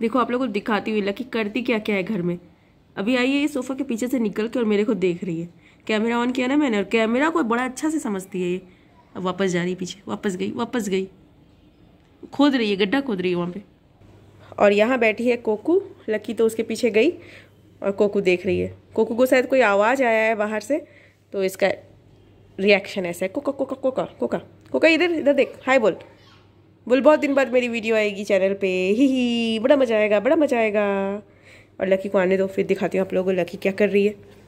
देखो आप लोगों को दिखाती हुई लकी करती क्या क्या है घर में अभी आई है ये सोफ़ा के पीछे से निकल के और मेरे को देख रही है कैमरा ऑन किया ना मैंने और कैमरा को बड़ा अच्छा से समझती है ये अब वापस जा रही है पीछे वापस गई वापस गई खोद रही है गड्ढा खोद रही है वहाँ पर और यहाँ बैठी है कोकू लकी तो उसके पीछे गई और कोकू देख रही है कोकू को शायद कोई आवाज़ आया है बाहर से तो इसका रिएक्शन ऐसा है कोका कोका कोका कोका कोका इधर इधर देख हाय बोल बोल बहुत दिन बाद मेरी वीडियो आएगी चैनल पे ही ही बड़ा मज़ा आएगा बड़ा मज़ा आएगा और लकी को आने दो फिर दिखाती हूँ आप लोगों को लकी क्या कर रही है